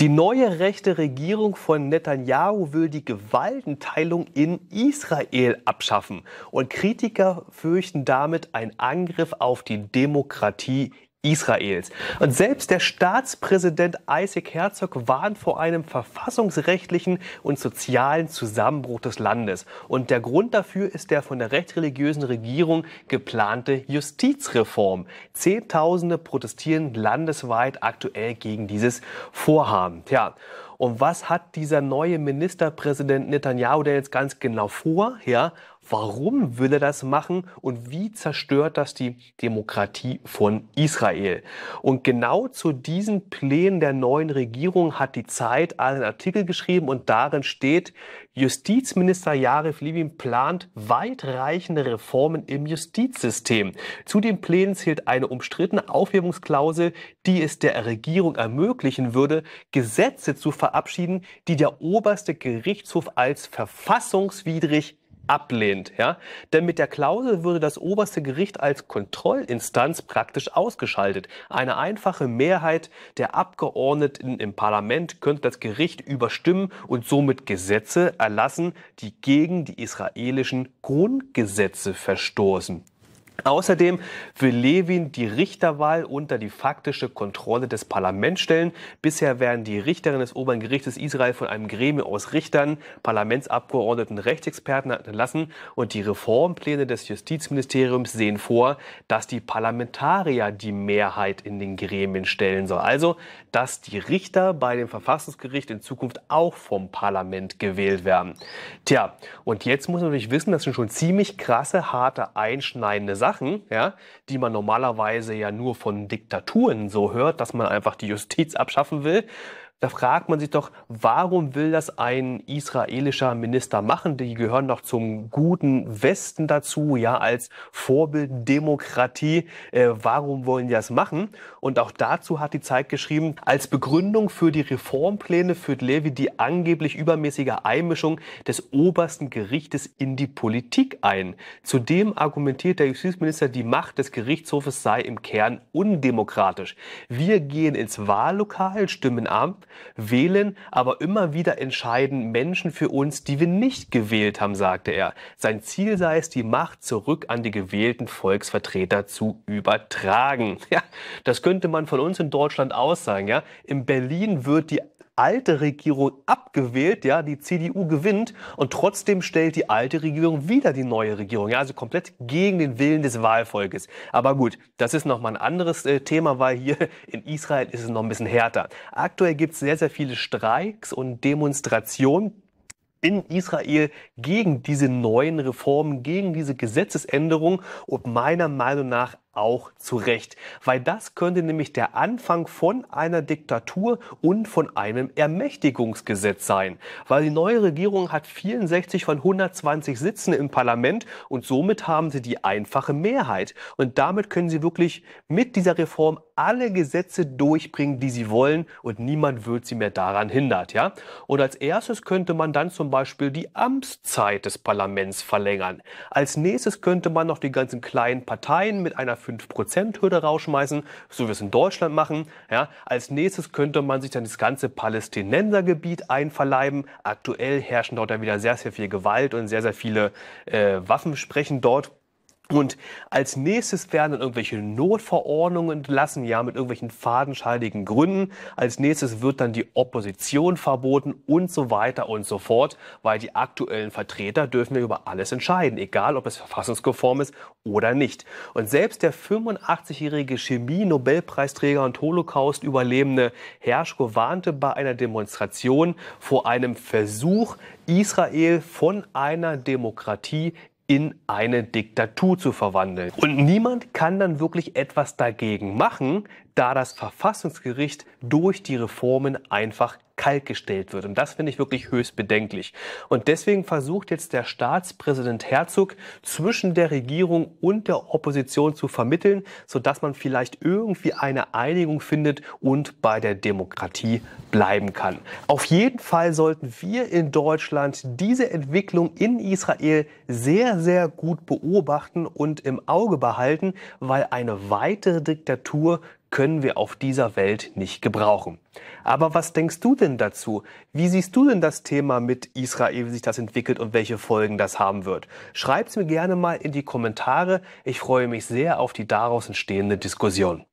Die neue rechte Regierung von Netanyahu will die Gewaltenteilung in Israel abschaffen. Und Kritiker fürchten damit einen Angriff auf die Demokratie Israels. Und selbst der Staatspräsident Isaac Herzog warnt vor einem verfassungsrechtlichen und sozialen Zusammenbruch des Landes. Und der Grund dafür ist der von der rechtsreligiösen Regierung geplante Justizreform. Zehntausende protestieren landesweit aktuell gegen dieses Vorhaben. Tja, und was hat dieser neue Ministerpräsident Netanyahu denn jetzt ganz genau vor? Ja, warum will er das machen und wie zerstört das die Demokratie von Israel? Und genau zu diesen Plänen der neuen Regierung hat die Zeit einen Artikel geschrieben und darin steht, Justizminister Jaref Levin plant weitreichende Reformen im Justizsystem. Zu den Plänen zählt eine umstrittene Aufhebungsklausel, die es der Regierung ermöglichen würde, Gesetze zu verabschieden verabschieden, die der oberste Gerichtshof als verfassungswidrig ablehnt. Ja? Denn mit der Klausel würde das oberste Gericht als Kontrollinstanz praktisch ausgeschaltet. Eine einfache Mehrheit der Abgeordneten im Parlament könnte das Gericht überstimmen und somit Gesetze erlassen, die gegen die israelischen Grundgesetze verstoßen. Außerdem will Levin die Richterwahl unter die faktische Kontrolle des Parlaments stellen. Bisher werden die Richterinnen des Oberen Gerichtes Israel von einem Gremium aus Richtern, Parlamentsabgeordneten, Rechtsexperten entlassen. Und die Reformpläne des Justizministeriums sehen vor, dass die Parlamentarier die Mehrheit in den Gremien stellen sollen. Also, dass die Richter bei dem Verfassungsgericht in Zukunft auch vom Parlament gewählt werden. Tja, und jetzt muss man natürlich wissen, das sind schon ziemlich krasse, harte, einschneidende Sachen. Sachen, ja, die man normalerweise ja nur von Diktaturen so hört, dass man einfach die Justiz abschaffen will, da fragt man sich doch, warum will das ein israelischer Minister machen? Die gehören doch zum guten Westen dazu, ja, als Vorbilddemokratie. Äh, warum wollen die das machen? Und auch dazu hat die Zeit geschrieben, als Begründung für die Reformpläne führt Levi die angeblich übermäßige Einmischung des obersten Gerichtes in die Politik ein. Zudem argumentiert der Justizminister, die Macht des Gerichtshofes sei im Kern undemokratisch. Wir gehen ins Wahllokal, stimmen ab, wählen, aber immer wieder entscheiden Menschen für uns, die wir nicht gewählt haben, sagte er. Sein Ziel sei es, die Macht zurück an die gewählten Volksvertreter zu übertragen. Ja, das könnte man von uns in Deutschland aus sagen. Ja? In Berlin wird die alte Regierung abgewählt, ja, die CDU gewinnt und trotzdem stellt die alte Regierung wieder die neue Regierung, ja, also komplett gegen den Willen des Wahlvolkes. Aber gut, das ist nochmal ein anderes äh, Thema, weil hier in Israel ist es noch ein bisschen härter. Aktuell gibt es sehr, sehr viele Streiks und Demonstrationen in Israel gegen diese neuen Reformen, gegen diese Gesetzesänderung und meiner Meinung nach auch zu Recht, weil das könnte nämlich der Anfang von einer Diktatur und von einem Ermächtigungsgesetz sein, weil die neue Regierung hat 64 von 120 Sitzen im Parlament und somit haben sie die einfache Mehrheit und damit können sie wirklich mit dieser Reform alle Gesetze durchbringen, die sie wollen und niemand wird sie mehr daran hindert, ja? Und als erstes könnte man dann zum Beispiel die Amtszeit des Parlaments verlängern. Als nächstes könnte man noch die ganzen kleinen Parteien mit einer 5%-Hürde rausschmeißen, so wie wir es in Deutschland machen. Ja, als nächstes könnte man sich dann das ganze Palästinensergebiet einverleiben. Aktuell herrschen dort ja wieder sehr, sehr viel Gewalt und sehr, sehr viele äh, Waffen sprechen dort und als nächstes werden dann irgendwelche Notverordnungen entlassen, ja, mit irgendwelchen fadenscheinigen Gründen. Als nächstes wird dann die Opposition verboten und so weiter und so fort, weil die aktuellen Vertreter dürfen ja über alles entscheiden, egal ob es verfassungskonform ist oder nicht. Und selbst der 85-jährige Chemie-Nobelpreisträger und Holocaust-Überlebende Herrschko warnte bei einer Demonstration vor einem Versuch, Israel von einer Demokratie in eine Diktatur zu verwandeln. Und niemand kann dann wirklich etwas dagegen machen, da das Verfassungsgericht durch die Reformen einfach kaltgestellt wird. Und das finde ich wirklich höchst bedenklich. Und deswegen versucht jetzt der Staatspräsident Herzog zwischen der Regierung und der Opposition zu vermitteln, sodass man vielleicht irgendwie eine Einigung findet und bei der Demokratie bleiben kann. Auf jeden Fall sollten wir in Deutschland diese Entwicklung in Israel sehr, sehr gut beobachten und im Auge behalten, weil eine weitere Diktatur können wir auf dieser Welt nicht gebrauchen. Aber was denkst du denn dazu? Wie siehst du denn das Thema mit Israel, wie sich das entwickelt und welche Folgen das haben wird? Schreib's mir gerne mal in die Kommentare. Ich freue mich sehr auf die daraus entstehende Diskussion.